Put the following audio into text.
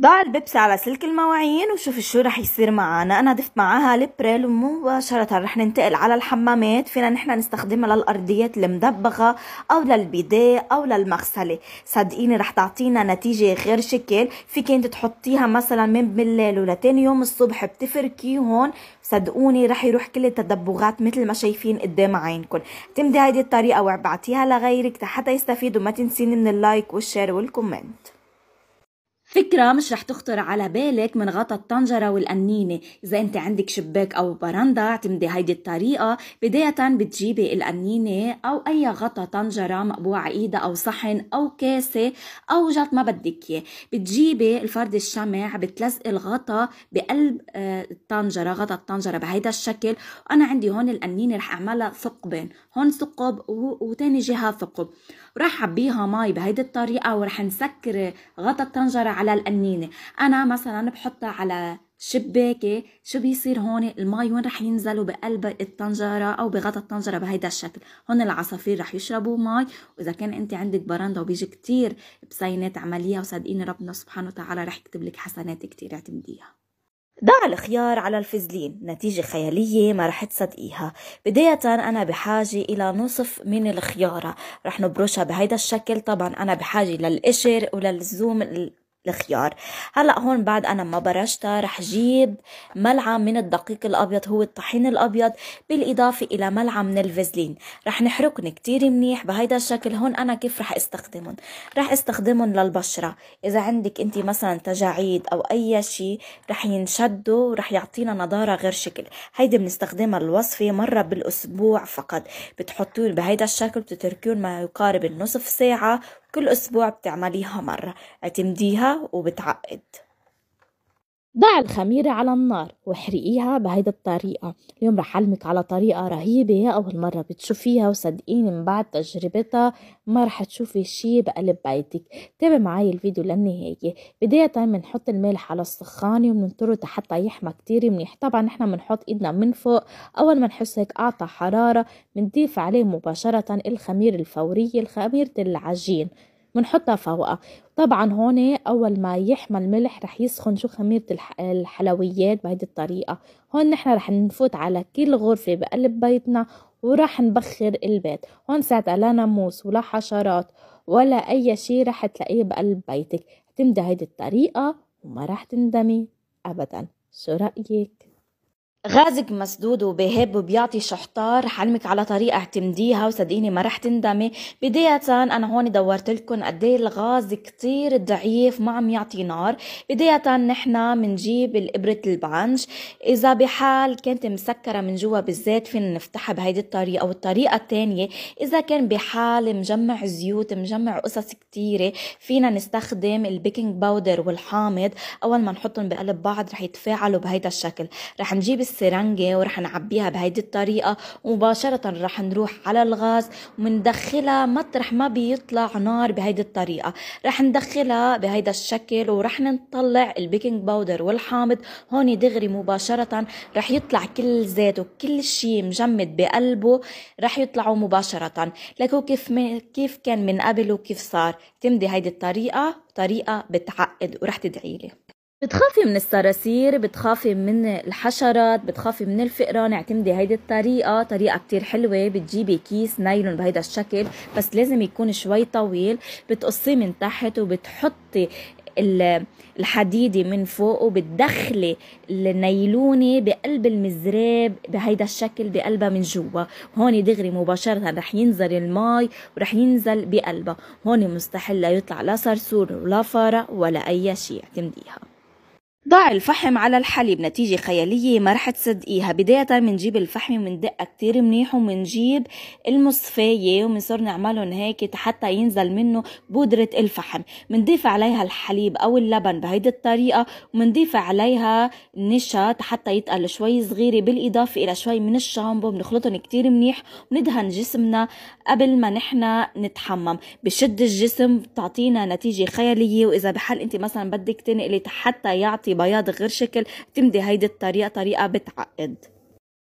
ضع البيبسي على سلك المواعين وشوف شو رح يصير معنا انا ضفت معاها البريل ومباشرة رح ننتقل على الحمامات فينا نحن نستخدمها للارضيات المدبغة او للبيداي او للمغسلة صدقيني رح تعطينا نتيجة غير شكل فيك انت تحطيها مثلا من بالليل ولتاني يوم الصبح هون صدقوني رح يروح كل التدبغات مثل ما شايفين قدام عينكم تمدي هيدي الطريقة وابعتيها لغيرك حتى يستفيدوا ما تنسيني من اللايك والشير والكومنت فكرة مش رح تخطر على بالك من غطا الطنجرة والقنينة إذا أنت عندك شباك أو برندة اعتمدي هيدي الطريقة بداية بتجيبي القنينة أو أي غطا طنجرة مقبوعة إيدها أو صحن أو كاسة أو جات ما بدك إياه بتجيبي الفرد الشمع بتلزقي الغطا بقلب آه، الطنجرة غطا الطنجرة بهيدا الشكل وأنا عندي هون القنينة رح أعملها ثقبين هون ثقب وتاني جهة ثقب رح عبيها مي بهيدي الطريقة ورح نسكر غطا الطنجرة على القنينه انا مثلا بحطها على شباكة شو بيصير هون المي وين رح ينزلوا بقلب الطنجرة أو بغطى الطنجرة بهيدا الشكل هون العصافير رح يشربوا مي وإذا كان أنت عندك برندة وبيجي كتير بسينات عملية وصدقيني ربنا سبحانه وتعالى رح يكتب لك حسنات كتير اعتمديها ضع الخيار على الفازلين نتيجة خيالية ما رح تصدقيها بداية أنا بحاجة إلى نصف من الخيارة رح نبرشها بهيدا الشكل طبعا أنا بحاجة للقشر وللزوم الخيار هلا هون بعد انا ما برشتها رح جيب ملعقه من الدقيق الابيض هو الطحين الابيض بالاضافه الى ملعقه من الفازلين رح نحركن كتير منيح بهيدا الشكل هون انا كيف رح استخدمهم رح استخدمهم للبشره اذا عندك انت مثلا تجاعيد او اي شيء رح ينشدوا ورح يعطينا نضاره غير شكل هيدي بنستخدمها الوصفه مره بالاسبوع فقط بتحطوه بهيدا الشكل بتتركون ما يقارب النصف ساعه كل أسبوع بتعمليها مرة اعتمديها وبتعقد ضع الخميرة على النار واحرقيها بهيدا الطريقة اليوم رح علمك على طريقة رهيبة أول مرة بتشوفيها وصدقيني من بعد تجربتها ما رح تشوفي شي بقلب بيتك تابع معي الفيديو للنهاية بداية بنحط الملح على السخانة وبننطره حتى يحمى كتير منيح طبعا نحنا بنحط ايدنا من فوق أول ما نحس هيك أعطى حرارة بنضيف عليه مباشرة الخميرة الفورية الخميرة العجين بنحطها فوقها طبعا هون اول ما يحمى الملح رح يسخن شو خميرة الحلويات بهيدي الطريقة هون نحن رح نفوت على كل غرفة بقلب بيتنا وراح نبخر البيت هون ساعتها لا ناموس ولا حشرات ولا اي شي رح تلاقيه بقلب بيتك اعتمدي هيدي الطريقة وما رح تندمي ابدا شو رأيك؟ غازك مسدود وبهب وبيعطي شحطار حلمك على طريقة اعتمديها وصدقيني ما رح تندمي بداية أنا هون دورت لكم قد ايه الغاز كتير ضعيف ما عم يعطي نار بداية نحنا منجيب الإبرة البانش إذا بحال كانت مسكرة من جوا بالزيت فينا نفتحها بهيدي الطريقة والطريقة التانية إذا كان بحال مجمع زيوت مجمع قصص كتيرة فينا نستخدم البيكنج باودر والحامض أول ما نحطهم بقلب بعض رح يتفاعلوا بهيدا الشكل رح نجيب السرنجة ورح نعبيها بهيدي الطريقة ومباشرة رح نروح على الغاز ومندخلها مطرح ما بيطلع نار بهيدي الطريقة رح ندخلها بهيدا الشكل ورح نطلع البيكنج باودر والحامض هون دغري مباشرة رح يطلع كل زيت وكل شيء مجمد بقلبه رح يطلعوا مباشرة لكو كيف كيف كان من قبل وكيف صار تمدي هيدي الطريقة طريقة بتعقد ورح تدعيلي بتخافي من الصراصير بتخافي من الحشرات بتخافي من الفئران اعتمدي هيدي الطريقة طريقة كتير حلوة بتجيبي كيس نايلون بهيدا الشكل بس لازم يكون شوي طويل بتقصيه من تحت وبتحطي الحديدة من فوق وبتدخلي النيلونة بقلب المزراب بهيدا الشكل بقلبها من جوا هون دغري مباشرة رح ينزل المي ورح ينزل بقلبها هون مستحيل لا يطلع لا صرصور ولا فارة ولا أي شيء اعتمديها ضع الفحم على الحليب نتيجة خيالية ما رح تصدقيها بداية منجيب الفحم دقة كتير منيح ومنجيب المصفاية ومنصير نعملهم هيك حتى ينزل منه بودرة الفحم منضيف عليها الحليب أو اللبن بهيدي الطريقة ومنضيف عليها النشا حتى يتقل شوي صغيرة بالإضافة إلى شوي من الشامبو بنخلطهم كتير منيح وندهن جسمنا قبل ما نحنا نتحمم بشد الجسم بتعطينا نتيجة خيالية وإذا بحال أنت مثلا بدك تنقلي حتى يعطي بياض غير شكل تمدي هيدي الطريقة طريقة بتعقد